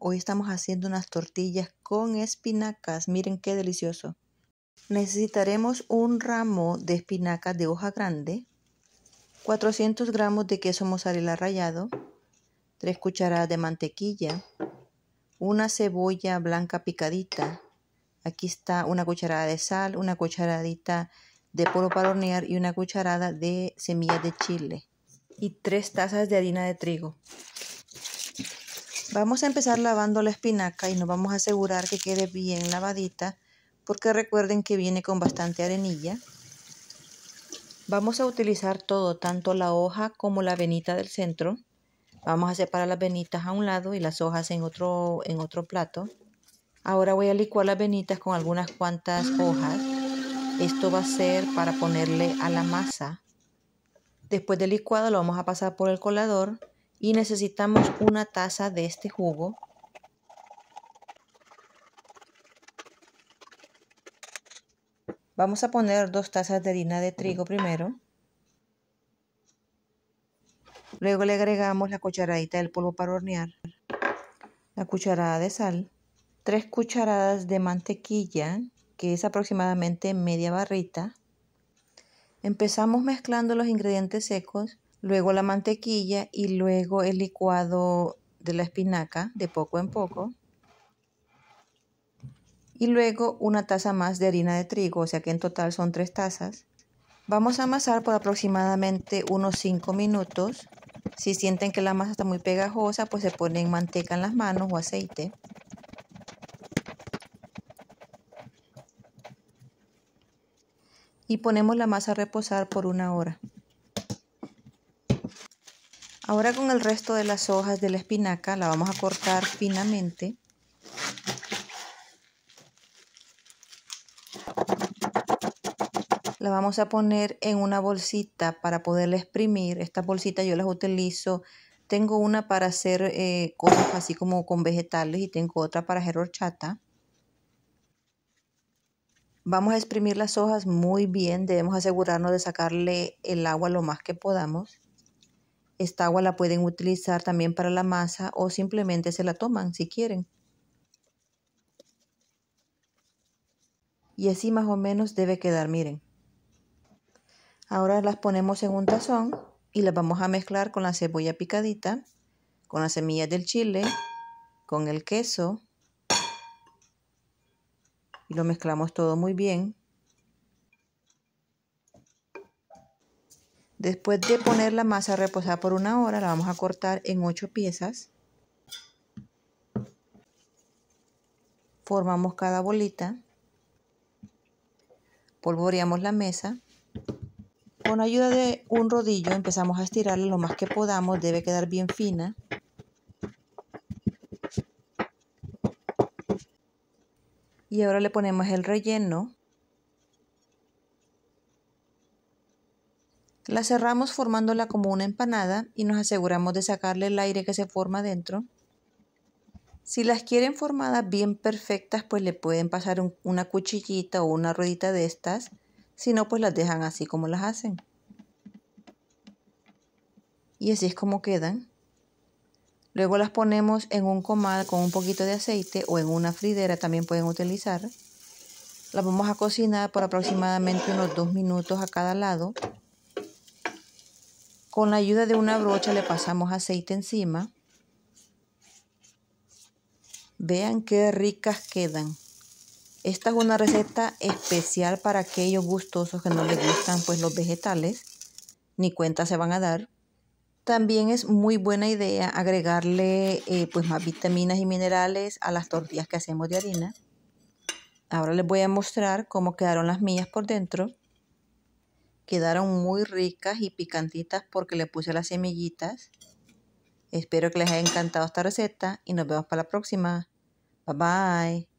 Hoy estamos haciendo unas tortillas con espinacas. Miren qué delicioso. Necesitaremos un ramo de espinacas de hoja grande, 400 gramos de queso mozzarella rallado, 3 cucharadas de mantequilla, una cebolla blanca picadita. Aquí está una cucharada de sal, una cucharadita de polvo para hornear y una cucharada de semillas de chile y 3 tazas de harina de trigo. Vamos a empezar lavando la espinaca y nos vamos a asegurar que quede bien lavadita porque recuerden que viene con bastante arenilla. Vamos a utilizar todo, tanto la hoja como la venita del centro. Vamos a separar las venitas a un lado y las hojas en otro, en otro plato. Ahora voy a licuar las venitas con algunas cuantas hojas. Esto va a ser para ponerle a la masa. Después del licuado lo vamos a pasar por el colador y necesitamos una taza de este jugo. Vamos a poner dos tazas de harina de trigo primero. Luego le agregamos la cucharadita del polvo para hornear, la cucharada de sal, tres cucharadas de mantequilla, que es aproximadamente media barrita. Empezamos mezclando los ingredientes secos luego la mantequilla y luego el licuado de la espinaca de poco en poco. Y luego una taza más de harina de trigo, o sea que en total son tres tazas. Vamos a amasar por aproximadamente unos 5 minutos. Si sienten que la masa está muy pegajosa, pues se ponen manteca en las manos o aceite. Y ponemos la masa a reposar por una hora. Ahora con el resto de las hojas de la espinaca la vamos a cortar finamente. La vamos a poner en una bolsita para poderla exprimir. Esta bolsita yo las utilizo. Tengo una para hacer eh, cosas así como con vegetales y tengo otra para hacer horchata. Vamos a exprimir las hojas muy bien, debemos asegurarnos de sacarle el agua lo más que podamos. Esta agua la pueden utilizar también para la masa o simplemente se la toman si quieren. Y así más o menos debe quedar, miren. Ahora las ponemos en un tazón y las vamos a mezclar con la cebolla picadita, con las semillas del chile, con el queso. Y lo mezclamos todo muy bien. Después de poner la masa a reposar por una hora, la vamos a cortar en 8 piezas. Formamos cada bolita. Polvoreamos la mesa. Con ayuda de un rodillo empezamos a estirarla lo más que podamos, debe quedar bien fina. Y ahora le ponemos el relleno La cerramos formándola como una empanada y nos aseguramos de sacarle el aire que se forma dentro. Si las quieren formadas bien perfectas, pues le pueden pasar una cuchillita o una ruedita de estas. Si no, pues las dejan así como las hacen. Y así es como quedan. Luego las ponemos en un comal con un poquito de aceite o en una fridera también pueden utilizar. Las vamos a cocinar por aproximadamente unos dos minutos a cada lado con la ayuda de una brocha le pasamos aceite encima. Vean qué ricas quedan. Esta es una receta especial para aquellos gustosos que no les gustan pues los vegetales, ni cuenta se van a dar. También es muy buena idea agregarle eh, pues más vitaminas y minerales a las tortillas que hacemos de harina. Ahora les voy a mostrar cómo quedaron las millas por dentro. Quedaron muy ricas y picantitas porque le puse las semillitas. Espero que les haya encantado esta receta y nos vemos para la próxima. Bye bye.